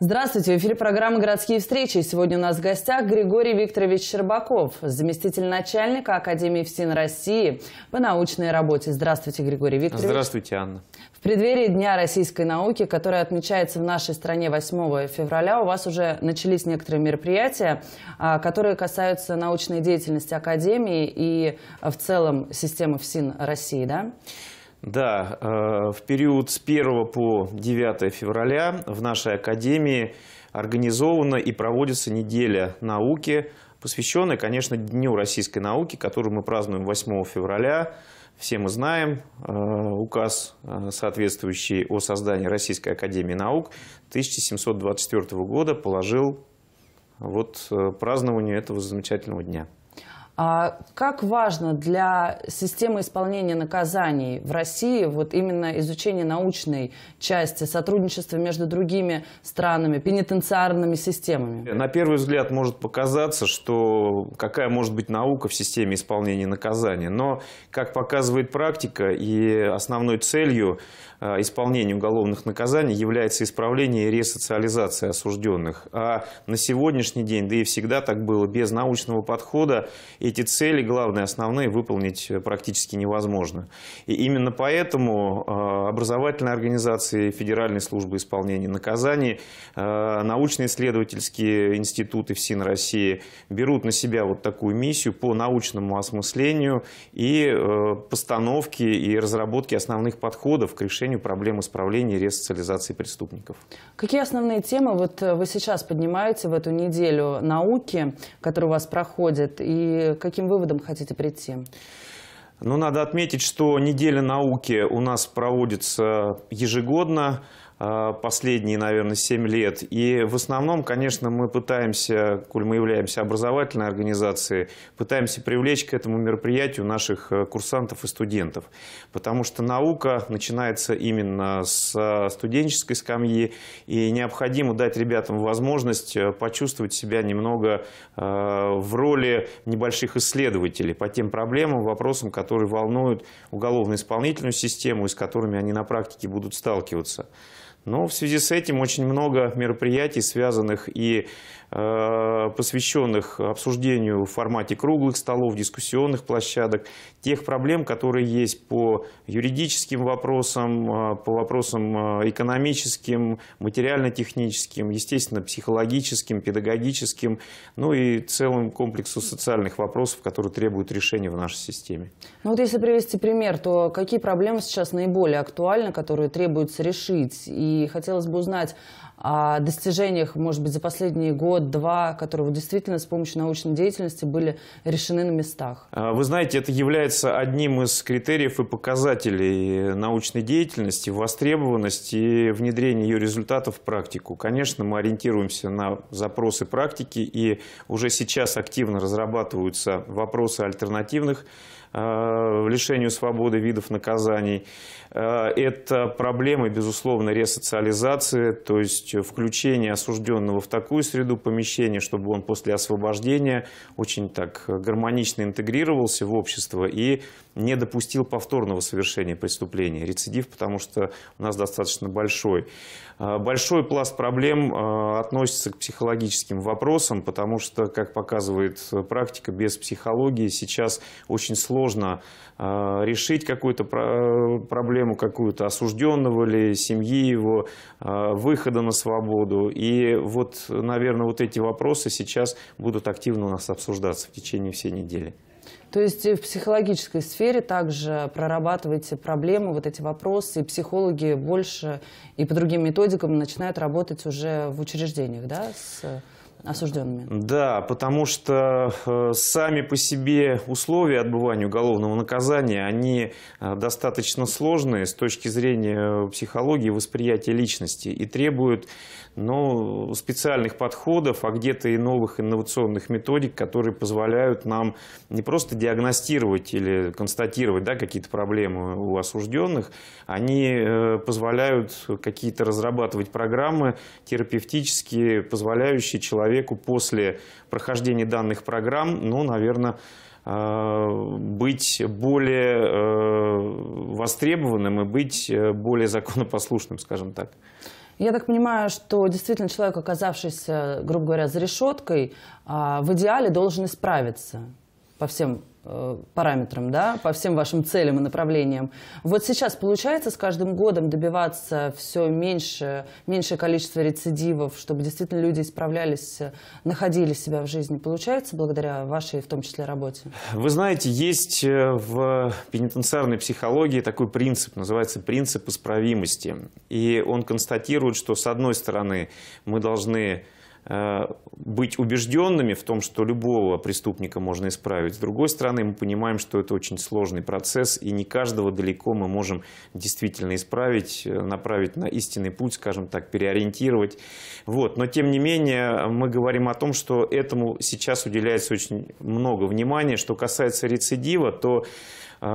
Здравствуйте, в эфире программа «Городские встречи». Сегодня у нас в гостях Григорий Викторович Щербаков, заместитель начальника Академии ФСИН России по научной работе. Здравствуйте, Григорий Викторович. Здравствуйте, Анна. В преддверии Дня российской науки, который отмечается в нашей стране 8 февраля, у вас уже начались некоторые мероприятия, а, которые касаются научной деятельности Академии и а, в целом системы ФСИН России, да? Да. Да, э, в период с 1 по 9 февраля в нашей академии организована и проводится неделя науки, посвященная, конечно, Дню российской науки, которую мы празднуем 8 февраля. Все мы знаем э, указ, э, соответствующий о создании Российской академии наук 1724 года, положил вот празднованию этого замечательного дня. А как важно для системы исполнения наказаний в России вот именно изучение научной части, сотрудничество между другими странами, пенитенциарными системами? На первый взгляд может показаться, что какая может быть наука в системе исполнения наказания. Но, как показывает практика, и основной целью э, исполнения уголовных наказаний является исправление и ресоциализация осужденных. А на сегодняшний день, да и всегда так было, без научного подхода и эти цели, главные, основные, выполнить э, практически невозможно. И именно поэтому э, образовательные организации Федеральной службы исполнения наказаний, э, научно-исследовательские институты ФСИН России берут на себя вот такую миссию по научному осмыслению и постановке и разработке основных подходов к решению проблем исправления и ресоциализации преступников. Какие основные темы вот вы сейчас поднимаете в эту неделю науки, которая у вас проходит, и каким выводам хотите прийти? Ну, надо отметить, что неделя науки у нас проводится ежегодно. Э, последние, наверное, 7 лет. И в основном, конечно, мы пытаемся, коль мы являемся образовательной организацией, пытаемся привлечь к этому мероприятию наших э, курсантов и студентов. Потому что наука начинается именно с студенческой скамьи, и необходимо дать ребятам возможность э, почувствовать себя немного в роли небольших исследователей по тем проблемам, вопросам, которые волнуют уголовно-исполнительную систему, и с которыми они на практике будут сталкиваться. Но в связи с этим очень много мероприятий, связанных и э, посвященных обсуждению в формате круглых столов, дискуссионных площадок, тех проблем, которые есть по юридическим вопросам, э, по вопросам э, экономическим, материально-техническим, естественно, психологическим, педагогическим, ну и целым комплексу социальных вопросов, которые требуют решения в нашей системе. Ну вот если привести пример, то какие проблемы сейчас наиболее актуальны, которые требуется решить? И и хотелось бы узнать о достижениях, может быть, за последние год-два, которые вот действительно с помощью научной деятельности были решены на местах. А, вы знаете, это является одним из критериев и показателей научной деятельности, востребованности и внедрения ее результатов в практику. Конечно, мы ориентируемся на запросы практики, и уже сейчас активно разрабатываются вопросы альтернативных Э, лишению свободы видов наказаний. Э, это проблемы безусловно, ресоциализации, то есть включение осужденного в такую среду помещения, чтобы он после освобождения очень так гармонично интегрировался в общество и не допустил повторного совершения преступления. Рецидив, потому что у нас достаточно большой. Э, большой пласт проблем э, относится к психологическим вопросам, потому что, как показывает э, практика, без психологии сейчас очень сложно решить какую-то проблему какую-то осужденного ли, семьи его, выхода на свободу. И вот, наверное, вот эти вопросы сейчас будут активно у нас обсуждаться в течение всей недели. То есть э, в психологической сфере также прорабатываете проблемы, вот эти вопросы, и психологи больше и по другим методикам начинают работать уже в учреждениях, да, с осужденными? Да, потому что э, сами по себе условия отбывания уголовного наказания, они э, достаточно сложные с точки зрения э, психологии, восприятия личности и требуют ну, специальных подходов, а где-то и новых инновационных методик, которые позволяют нам не просто диагностировать или констатировать да, какие-то проблемы у осужденных, они позволяют какие-то разрабатывать программы терапевтические, позволяющие человеку человеку после прохождения данных программ, ну, наверное, э, быть более э, востребованным и быть э, более законопослушным, скажем так. Я так понимаю, что действительно человек, оказавшийся, грубо говоря, за решеткой, в идеале должен исправиться по всем Э, параметрам, да, по всем вашим целям и направлениям. Вот сейчас получается с каждым годом добиваться все меньше, меньшее количество рецидивов, чтобы действительно люди исправлялись, находили себя в жизни. Получается благодаря вашей, в том числе, работе? Вы знаете, есть э, в пенитенциарной психологии такой принцип, называется принцип исправимости. И он констатирует, что с одной стороны мы должны Э, быть убежденными в том, что любого преступника можно исправить. С другой стороны, мы понимаем, что это очень сложный процесс, и не каждого далеко мы можем действительно исправить, э, направить на истинный путь, скажем так, переориентировать. Вот. Но, тем не менее, мы говорим о том, что этому сейчас уделяется очень много внимания. Что касается рецидива, то э,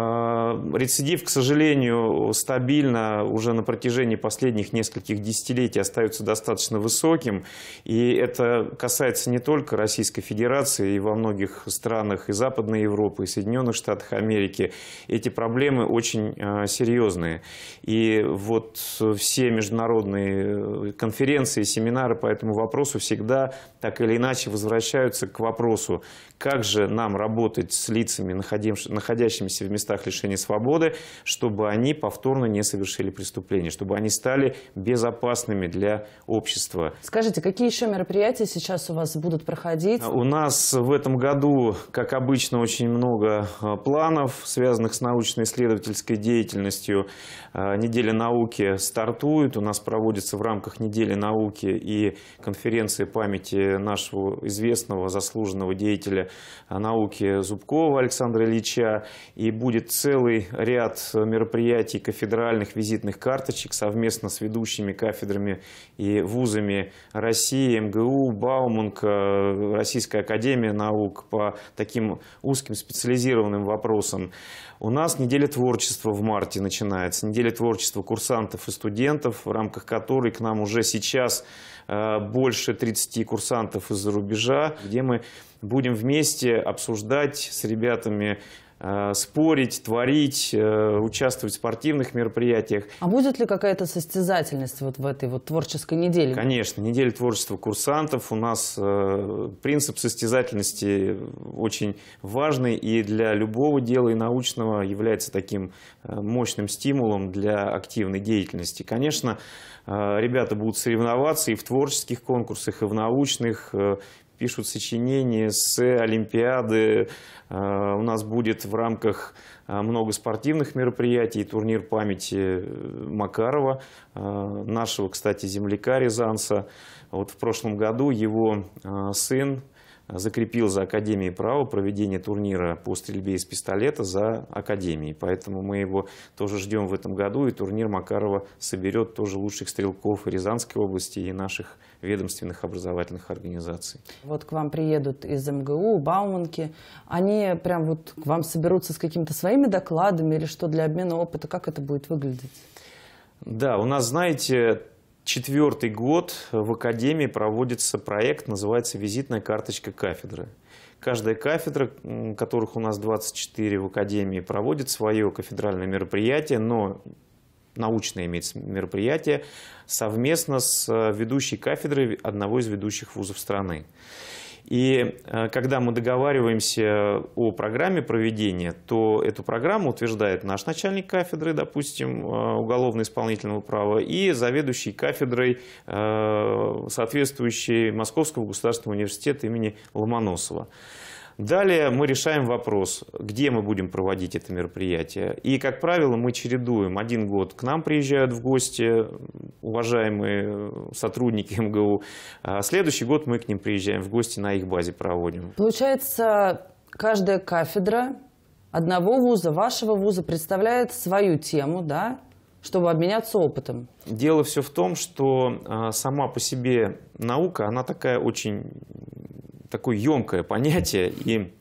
Рецидив, к сожалению, стабильно уже на протяжении последних нескольких десятилетий остается достаточно высоким, и это касается не только Российской Федерации, и во многих странах и Западной Европы, и Соединенных Штатах Америки. Эти проблемы очень э, серьезные. И вот все международные э, конференции, семинары по этому вопросу всегда так или иначе возвращаются к вопросу, как же нам работать с лицами, находящимися в местах лишения свободы, чтобы они повторно не совершили преступления, чтобы они стали безопасными для общества. Скажите, какие еще мероприятия мероприятия сейчас у вас будут проходить? У нас в этом году, как обычно, очень много а, планов, связанных с научно-исследовательской деятельностью. А, Неделя науки стартует. У нас проводится в рамках недели науки и конференции памяти нашего известного заслуженного деятеля а, науки Зубкова Александра Ильича. И будет целый ряд мероприятий, кафедральных визитных карточек совместно с ведущими кафедрами и вузами России, МГУ, Бауманка, Российская Академия Наук по таким узким специализированным вопросам. У нас неделя творчества в марте начинается, неделя творчества курсантов и студентов, в рамках которой к нам уже сейчас э, больше 30 курсантов из-за рубежа, где мы будем вместе обсуждать с ребятами Э, спорить, творить, э, участвовать в спортивных мероприятиях. А будет ли какая-то состязательность вот в этой вот творческой неделе? Конечно, неделя творчества курсантов. У нас э, принцип состязательности очень важный и для любого дела и научного является таким мощным стимулом для активной деятельности. Конечно, ребята будут соревноваться и в творческих конкурсах, и в научных пишут сочинения с Олимпиады. Э, у нас будет в рамках э, много спортивных мероприятий, турнир памяти э, Макарова, нашего, кстати, земляка Рязанца. Вот в прошлом году его сын закрепил за Академией права проведение турнира по стрельбе из пистолета за Академией. Поэтому мы его тоже ждем в этом году, и турнир Макарова соберет тоже лучших стрелков Рязанской области и наших ведомственных образовательных организаций. Вот к вам приедут из МГУ, Бауманки, они прям вот к вам соберутся с какими-то своими докладами или что для обмена опыта, как это будет выглядеть? Да, у нас, знаете, четвертый год в Академии проводится проект, называется «Визитная карточка кафедры». Каждая кафедра, которых у нас 24 в Академии, проводит свое кафедральное мероприятие, но научное имеется мероприятие, совместно с э, ведущей кафедрой одного из ведущих вузов страны. И э, когда мы договариваемся о программе проведения, то эту программу утверждает наш начальник кафедры, допустим, э, уголовно-исполнительного права, и заведующий кафедрой, э, соответствующей Московского государственного университета имени Ломоносова. Далее мы решаем вопрос, где мы будем проводить это мероприятие. И, как правило, мы чередуем. Один год к нам приезжают в гости уважаемые э, сотрудники МГУ. А следующий год мы к ним приезжаем в гости, на их базе проводим. Получается, каждая кафедра одного вуза, вашего вуза представляет свою тему, да? чтобы обменяться опытом? Дело все в том, что а, сама по себе наука, она такая очень такое емкое понятие, и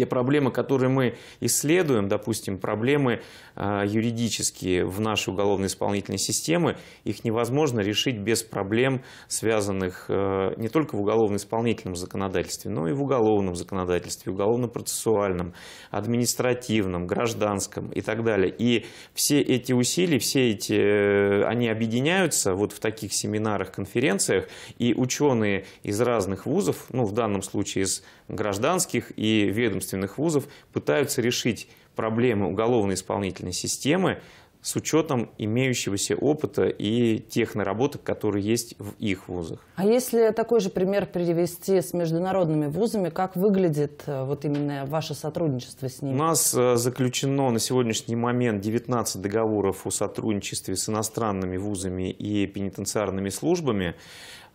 те проблемы, которые мы исследуем, допустим, проблемы а, юридические в нашей уголовно-исполнительной системе, их невозможно решить без проблем, связанных э, не только в уголовно-исполнительном законодательстве, но и в уголовном законодательстве, уголовно-процессуальном, административном, гражданском и так далее. И все эти усилия, все эти, э, они объединяются вот в таких семинарах, конференциях, и ученые из разных вузов, ну, в данном случае из гражданских и ведомств, сельскохозяйственных вузов пытаются решить проблемы уголовно-исполнительной системы с учетом имеющегося опыта и тех наработок, которые есть в их вузах. А если такой же пример привести с международными вузами, как выглядит э, вот именно ваше сотрудничество с ними? У нас э, заключено на сегодняшний момент 19 договоров о сотрудничестве с иностранными вузами и пенитенциарными службами.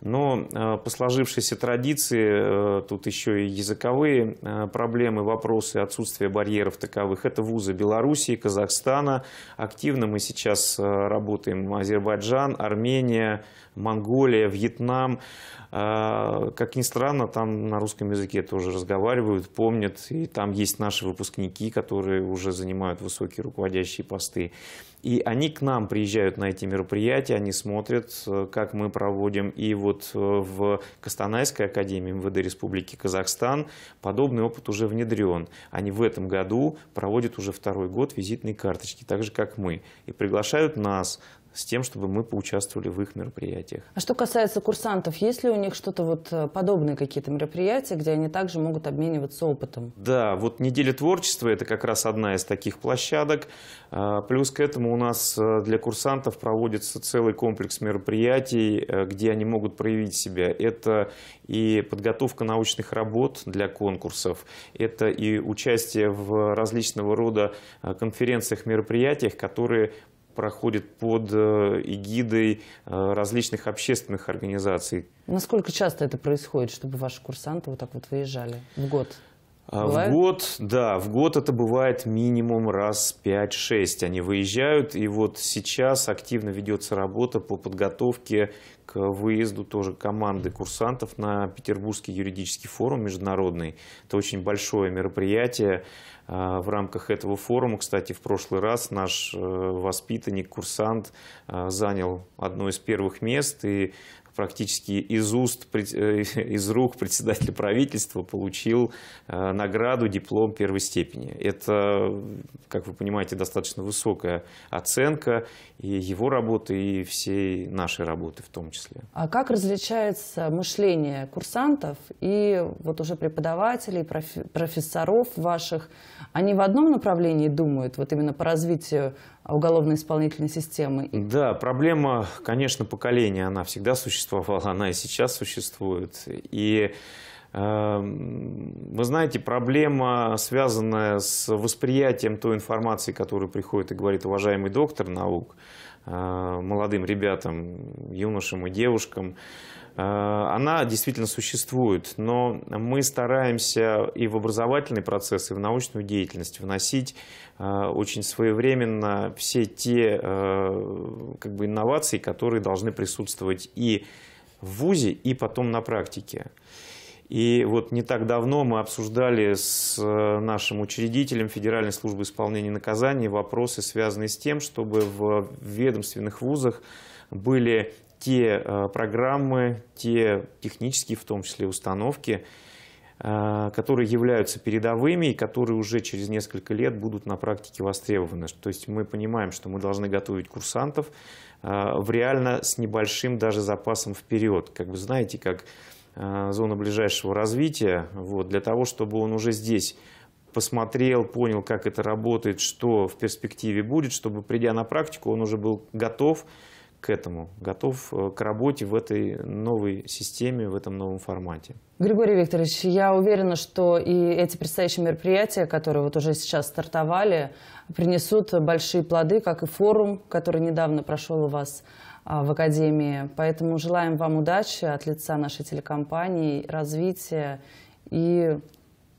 Но э, по сложившейся традиции, э, тут еще и языковые э, проблемы, вопросы, отсутствие барьеров таковых. Это вузы Белоруссии, Казахстана. Активно мы сейчас работаем Азербайджан, Армения, Монголия, Вьетнам. Как ни странно, там на русском языке тоже разговаривают, помнят. И там есть наши выпускники, которые уже занимают высокие руководящие посты. И они к нам приезжают на эти мероприятия, они смотрят, э, как мы проводим. И вот э, в Костанайской академии МВД Республики Казахстан подобный опыт уже внедрен. Они в этом году проводят уже второй год визитные карточки, так же, как мы. И приглашают нас с тем, чтобы мы поучаствовали в их мероприятиях. А что касается курсантов, есть ли у них что-то вот э, подобное какие-то мероприятия, где они также могут обмениваться опытом? Да, вот неделя творчества – это как раз одна из таких площадок. А, плюс к этому у нас э, для курсантов проводится целый комплекс мероприятий, э, где они могут проявить себя. Это и подготовка научных работ для конкурсов, это и участие в различного рода конференциях, мероприятиях, которые проходит под э, эгидой э, различных общественных организаций. Насколько часто это происходит, чтобы ваши курсанты вот так вот выезжали в год? А в год, да, в год это бывает минимум раз 5-6. Они выезжают, и вот сейчас активно ведется работа по подготовке к выезду тоже команды курсантов на Петербургский юридический форум международный. Это очень большое мероприятие. А, в рамках этого форума, кстати, в прошлый раз наш э, воспитанник, курсант а, занял одно из первых мест, и практически из уст, э, из рук председателя правительства получил э, награду, диплом первой степени. Это, как вы понимаете, достаточно высокая оценка и его работы, и всей нашей работы в том числе. А как различается мышление курсантов и вот уже преподавателей, профессоров ваших? Они в одном направлении думают, вот именно по развитию уголовно-исполнительной системы. Да, проблема, конечно, поколения, она всегда существовала, она и сейчас существует. И эм, вы знаете, проблема, связанная с восприятием той информации, которую приходит и говорит уважаемый доктор наук, э, молодым ребятам, юношам и девушкам, Э, она действительно существует, но мы стараемся и в образовательный процесс, и в научную деятельность вносить э, очень своевременно все те э, как бы, инновации, которые должны присутствовать и в ВУЗе, и потом на практике. И вот не так давно мы обсуждали с нашим учредителем Федеральной службы исполнения наказаний вопросы, связанные с тем, чтобы в ведомственных вузах были те э, программы, те технические, в том числе установки, э, которые являются передовыми и которые уже через несколько лет будут на практике востребованы. То есть мы понимаем, что мы должны готовить курсантов э, в реально с небольшим даже запасом вперед. Как вы знаете, как зона ближайшего развития, вот, для того, чтобы он уже здесь посмотрел, понял, как это работает, что в перспективе будет, чтобы, придя на практику, он уже был готов к этому, готов э, к работе в этой новой системе, в этом новом формате. Григорий Викторович, я уверена, что и эти предстоящие мероприятия, которые вот уже сейчас стартовали, принесут большие плоды, как и форум, который недавно прошел у вас а, в Академии. Поэтому желаем вам удачи от лица нашей телекомпании, развития и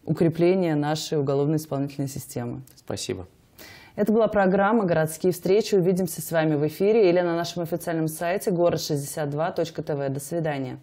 укрепления нашей уголовно-исполнительной системы. Спасибо. Это была программа «Городские встречи». Увидимся с вами в эфире или на нашем официальном сайте город62.тв. До свидания.